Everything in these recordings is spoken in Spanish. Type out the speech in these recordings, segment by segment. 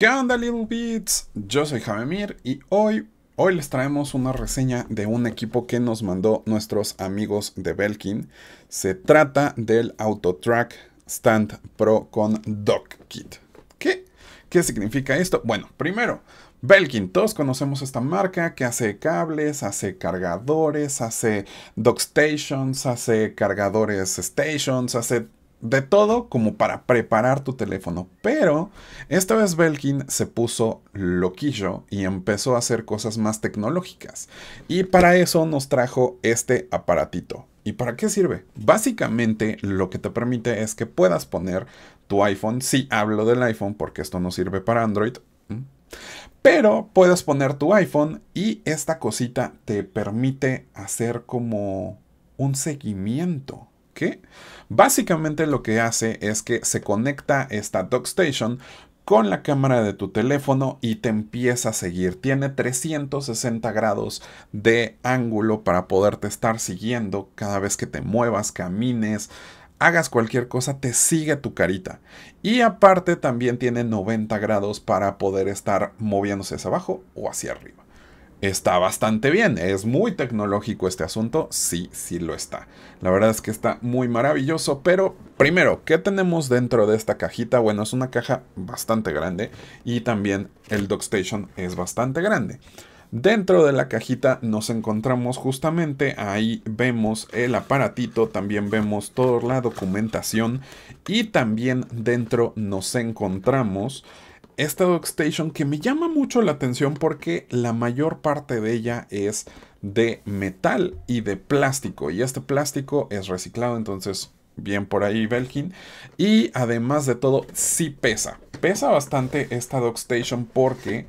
¿Qué onda Little Beats? Yo soy Javemir y hoy, hoy les traemos una reseña de un equipo que nos mandó nuestros amigos de Belkin. Se trata del Autotrack Stand Pro con Dock Kit. ¿Qué? ¿Qué significa esto? Bueno, primero, Belkin, todos conocemos esta marca que hace cables, hace cargadores, hace dock stations, hace cargadores stations, hace de todo como para preparar tu teléfono. Pero esta vez Belkin se puso loquillo y empezó a hacer cosas más tecnológicas. Y para eso nos trajo este aparatito. ¿Y para qué sirve? Básicamente lo que te permite es que puedas poner tu iPhone, si sí, hablo del iPhone porque esto no sirve para Android, pero puedes poner tu iPhone y esta cosita te permite hacer como un seguimiento Básicamente lo que hace es que se conecta esta station con la cámara de tu teléfono y te empieza a seguir. Tiene 360 grados de ángulo para poderte estar siguiendo cada vez que te muevas, camines, hagas cualquier cosa, te sigue tu carita. Y aparte también tiene 90 grados para poder estar moviéndose hacia abajo o hacia arriba está bastante bien. Es muy tecnológico este asunto. Sí, sí lo está. La verdad es que está muy maravilloso. Pero primero, ¿qué tenemos dentro de esta cajita? Bueno, es una caja bastante grande. Y también el DockStation es bastante grande. Dentro de la cajita nos encontramos justamente, ahí vemos el aparatito, también vemos toda la documentación y también dentro nos encontramos esta Dockstation que me llama mucho la atención porque la mayor parte de ella es de metal y de plástico. Y este plástico es reciclado, entonces bien por ahí Belkin. Y además de todo, sí pesa. Pesa bastante esta Dockstation porque,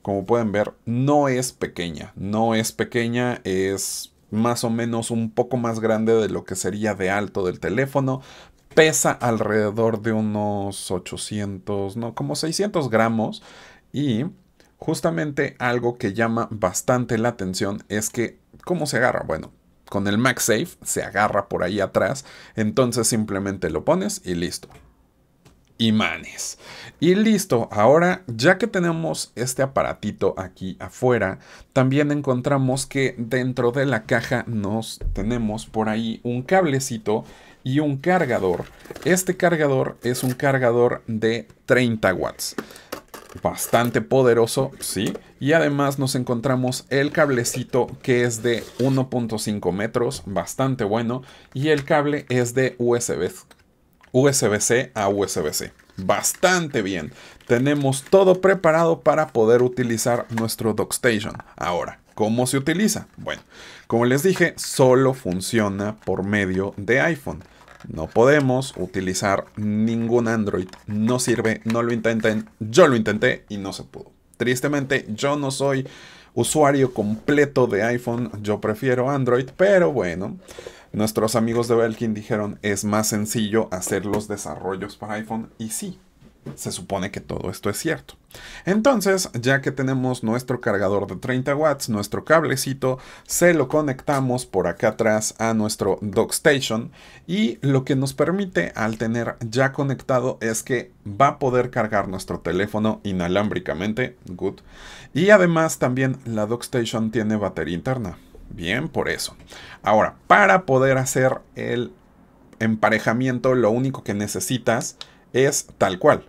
como pueden ver, no es pequeña. No es pequeña, es más o menos un poco más grande de lo que sería de alto del teléfono, pesa alrededor de unos 800, no, como 600 gramos y justamente algo que llama bastante la atención es que, ¿cómo se agarra? Bueno, con el MagSafe se agarra por ahí atrás, entonces simplemente lo pones y listo imanes. Y listo, ahora ya que tenemos este aparatito aquí afuera, también encontramos que dentro de la caja nos tenemos por ahí un cablecito y un cargador. Este cargador es un cargador de 30 watts. Bastante poderoso, sí. Y además nos encontramos el cablecito que es de 1.5 metros, bastante bueno. Y el cable es de USB USB-C a USB-C. Bastante bien. Tenemos todo preparado para poder utilizar nuestro DockStation. Ahora, ¿cómo se utiliza? Bueno, como les dije, solo funciona por medio de iPhone. No podemos utilizar ningún Android. No sirve, no lo intenten. Yo lo intenté y no se pudo. Tristemente, yo no soy usuario completo de iPhone. Yo prefiero Android, pero bueno. Nuestros amigos de Belkin dijeron, es más sencillo hacer los desarrollos para iPhone y sí, se supone que todo esto es cierto. Entonces, ya que tenemos nuestro cargador de 30 watts, nuestro cablecito, se lo conectamos por acá atrás a nuestro dock station y lo que nos permite al tener ya conectado es que va a poder cargar nuestro teléfono inalámbricamente, good. Y además también la dock station tiene batería interna. Bien por eso. Ahora, para poder hacer el emparejamiento, lo único que necesitas es tal cual.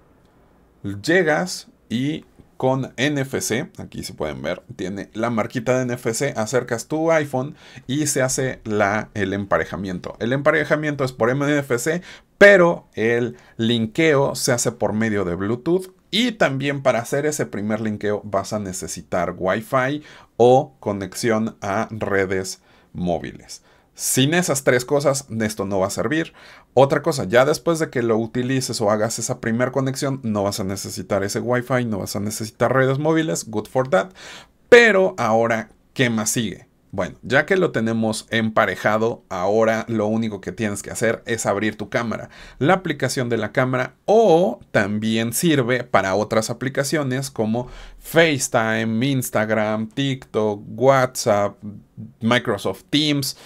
Llegas y con NFC, aquí se pueden ver, tiene la marquita de NFC, acercas tu iPhone y se hace la, el emparejamiento. El emparejamiento es por NFC, pero el linkeo se hace por medio de Bluetooth y también para hacer ese primer linkeo vas a necesitar Wi-Fi o conexión a redes móviles. Sin esas tres cosas, esto no va a servir. Otra cosa, ya después de que lo utilices o hagas esa primera conexión, no vas a necesitar ese Wi-Fi, no vas a necesitar redes móviles, good for that. Pero ahora, ¿qué más sigue? Bueno, ya que lo tenemos emparejado, ahora lo único que tienes que hacer es abrir tu cámara, la aplicación de la cámara o también sirve para otras aplicaciones como FaceTime, Instagram, TikTok, WhatsApp, Microsoft Teams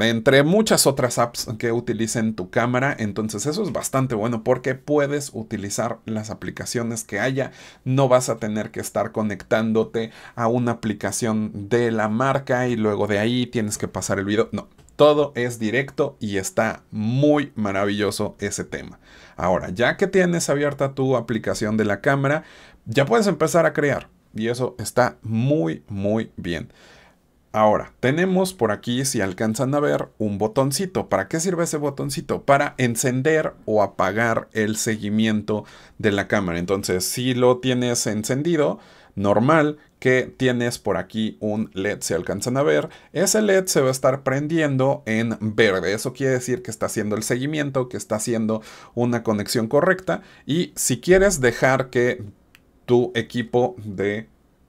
entre muchas otras apps que utilicen tu cámara. Entonces eso es bastante bueno porque puedes utilizar las aplicaciones que haya. No vas a tener que estar conectándote a una aplicación de la marca y luego de ahí tienes que pasar el video. No, todo es directo y está muy maravilloso ese tema. Ahora, ya que tienes abierta tu aplicación de la cámara, ya puedes empezar a crear. Y eso está muy, muy bien. Ahora, tenemos por aquí, si alcanzan a ver, un botoncito. ¿Para qué sirve ese botoncito? Para encender o apagar el seguimiento de la cámara. Entonces, si lo tienes encendido, normal que tienes por aquí un LED, si alcanzan a ver, ese LED se va a estar prendiendo en verde. Eso quiere decir que está haciendo el seguimiento, que está haciendo una conexión correcta. Y si quieres dejar que tu equipo de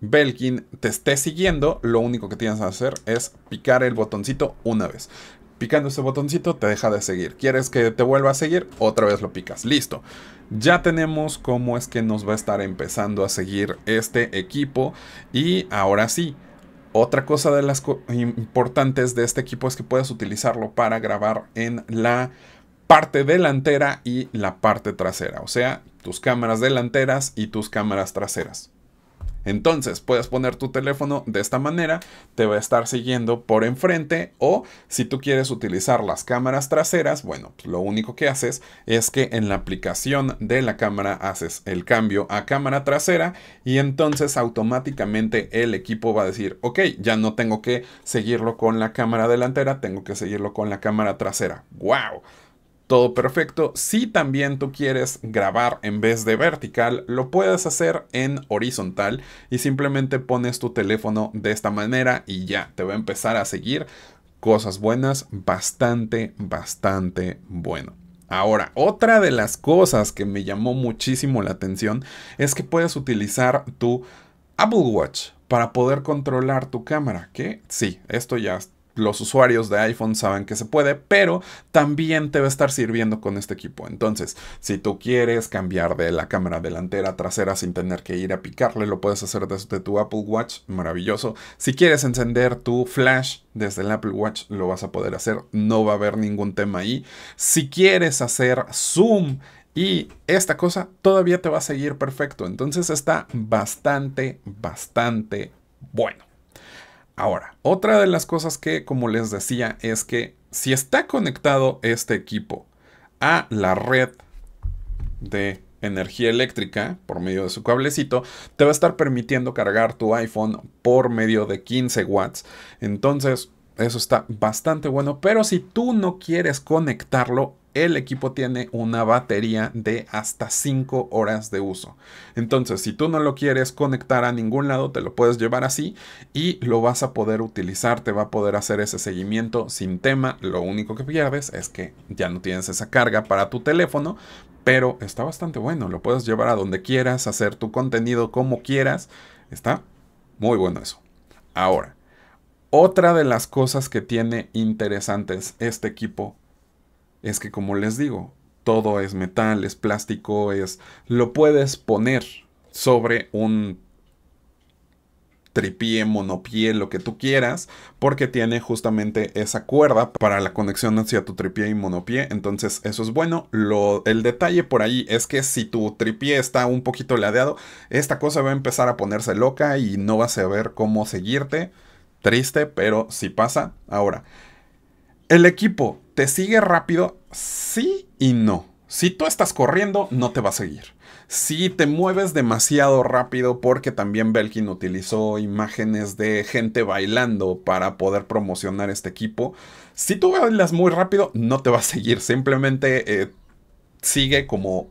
Belkin te esté siguiendo, lo único que tienes que hacer es picar el botoncito una vez. Picando ese botoncito te deja de seguir. ¿Quieres que te vuelva a seguir? Otra vez lo picas. Listo. Ya tenemos cómo es que nos va a estar empezando a seguir este equipo. Y ahora sí, otra cosa de las importantes de este equipo es que puedes utilizarlo para grabar en la parte delantera y la parte trasera. O sea, tus cámaras delanteras y tus cámaras traseras. Entonces puedes poner tu teléfono de esta manera, te va a estar siguiendo por enfrente o si tú quieres utilizar las cámaras traseras, bueno, pues, lo único que haces es que en la aplicación de la cámara haces el cambio a cámara trasera y entonces automáticamente el equipo va a decir, ok, ya no tengo que seguirlo con la cámara delantera, tengo que seguirlo con la cámara trasera. ¡Wow! todo perfecto. Si también tú quieres grabar en vez de vertical, lo puedes hacer en horizontal y simplemente pones tu teléfono de esta manera y ya te va a empezar a seguir cosas buenas, bastante, bastante bueno. Ahora, otra de las cosas que me llamó muchísimo la atención es que puedes utilizar tu Apple Watch para poder controlar tu cámara, que sí, esto ya está los usuarios de iPhone saben que se puede, pero también te va a estar sirviendo con este equipo. Entonces, si tú quieres cambiar de la cámara delantera a trasera sin tener que ir a picarle, lo puedes hacer desde tu Apple Watch, maravilloso. Si quieres encender tu flash desde el Apple Watch, lo vas a poder hacer, no va a haber ningún tema ahí. Si quieres hacer zoom y esta cosa todavía te va a seguir perfecto. Entonces está bastante, bastante bueno. Ahora, otra de las cosas que, como les decía, es que si está conectado este equipo a la red de energía eléctrica por medio de su cablecito, te va a estar permitiendo cargar tu iPhone por medio de 15 watts. Entonces, eso está bastante bueno, pero si tú no quieres conectarlo, el equipo tiene una batería de hasta 5 horas de uso. Entonces, si tú no lo quieres conectar a ningún lado, te lo puedes llevar así y lo vas a poder utilizar, te va a poder hacer ese seguimiento sin tema. Lo único que pierdes es que ya no tienes esa carga para tu teléfono, pero está bastante bueno, lo puedes llevar a donde quieras, hacer tu contenido como quieras. Está muy bueno eso. Ahora, otra de las cosas que tiene interesantes este equipo es que como les digo, todo es metal, es plástico, es... Lo puedes poner sobre un tripié, monopié, lo que tú quieras, porque tiene justamente esa cuerda para la conexión hacia tu tripié y monopié, entonces eso es bueno. Lo, el detalle por ahí es que si tu tripié está un poquito ladeado, esta cosa va a empezar a ponerse loca y no vas a ver cómo seguirte. Triste, pero si sí pasa. Ahora, el equipo te sigue rápido, sí y no. Si tú estás corriendo, no te va a seguir. Si te mueves demasiado rápido, porque también Belkin utilizó imágenes de gente bailando para poder promocionar este equipo, si tú bailas muy rápido, no te va a seguir. Simplemente eh, sigue como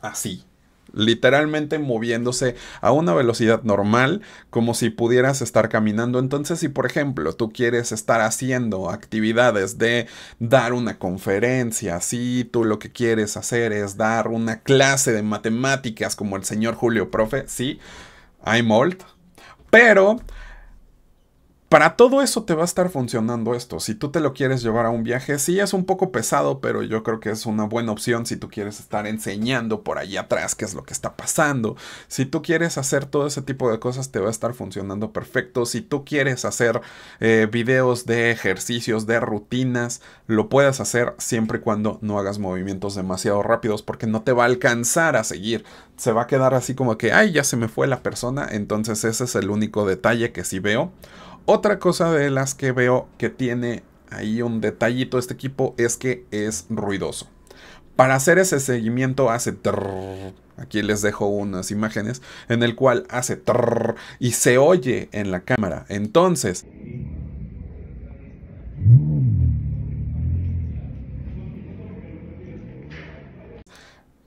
así, literalmente moviéndose a una velocidad normal como si pudieras estar caminando. Entonces, si por ejemplo tú quieres estar haciendo actividades de dar una conferencia, si tú lo que quieres hacer es dar una clase de matemáticas como el señor Julio Profe, sí, I'm old, pero para todo eso te va a estar funcionando esto. Si tú te lo quieres llevar a un viaje, sí es un poco pesado, pero yo creo que es una buena opción si tú quieres estar enseñando por ahí atrás qué es lo que está pasando. Si tú quieres hacer todo ese tipo de cosas, te va a estar funcionando perfecto. Si tú quieres hacer eh, videos de ejercicios, de rutinas, lo puedes hacer siempre y cuando no hagas movimientos demasiado rápidos porque no te va a alcanzar a seguir. Se va a quedar así como que, ay, ya se me fue la persona. Entonces ese es el único detalle que sí veo. Otra cosa de las que veo que tiene ahí un detallito este equipo es que es ruidoso. Para hacer ese seguimiento hace... Trrr, aquí les dejo unas imágenes en el cual hace... Trrr, y se oye en la cámara. Entonces...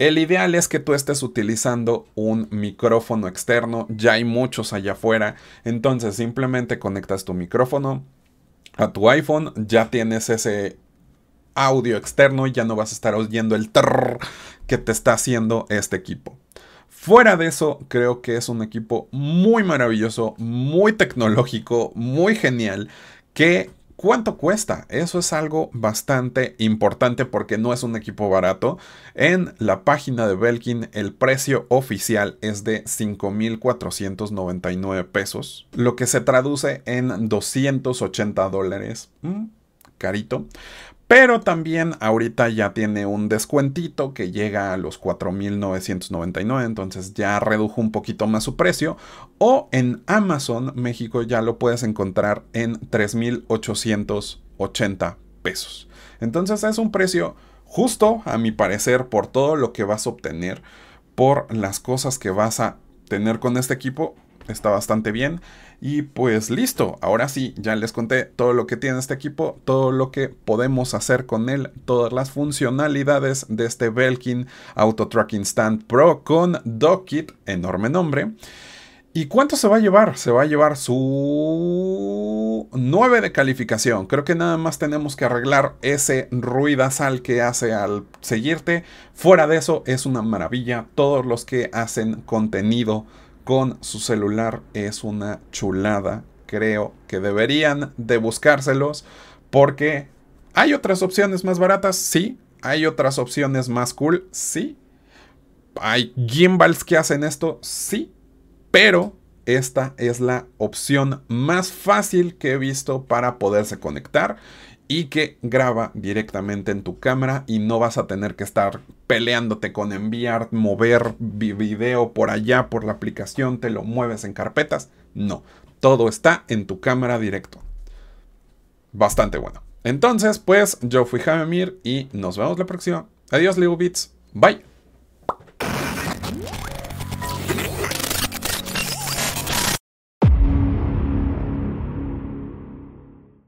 El ideal es que tú estés utilizando un micrófono externo, ya hay muchos allá afuera, entonces simplemente conectas tu micrófono a tu iPhone, ya tienes ese audio externo y ya no vas a estar oyendo el trrr que te está haciendo este equipo. Fuera de eso, creo que es un equipo muy maravilloso, muy tecnológico, muy genial, que ¿Cuánto cuesta? Eso es algo bastante importante porque no es un equipo barato. En la página de Belkin el precio oficial es de 5.499 pesos, lo que se traduce en 280 dólares. Mm, carito. Pero también ahorita ya tiene un descuentito que llega a los 4.999, entonces ya redujo un poquito más su precio. O en Amazon México ya lo puedes encontrar en 3.880 pesos. Entonces es un precio justo, a mi parecer, por todo lo que vas a obtener, por las cosas que vas a tener con este equipo está bastante bien. Y pues listo, ahora sí, ya les conté todo lo que tiene este equipo, todo lo que podemos hacer con él, todas las funcionalidades de este Belkin Auto Tracking Stand Pro con Dockit, enorme nombre. ¿Y cuánto se va a llevar? Se va a llevar su 9 de calificación. Creo que nada más tenemos que arreglar ese ruidazal que hace al seguirte. Fuera de eso, es una maravilla. Todos los que hacen contenido con su celular es una chulada. Creo que deberían de buscárselos porque hay otras opciones más baratas, sí. Hay otras opciones más cool, sí. Hay gimbals que hacen esto, sí. Pero esta es la opción más fácil que he visto para poderse conectar y que graba directamente en tu cámara y no vas a tener que estar peleándote con enviar, mover video por allá, por la aplicación, te lo mueves en carpetas. No, todo está en tu cámara directo. Bastante bueno. Entonces, pues yo fui Jamemir y nos vemos la próxima. Adiós, Livebits. Bye.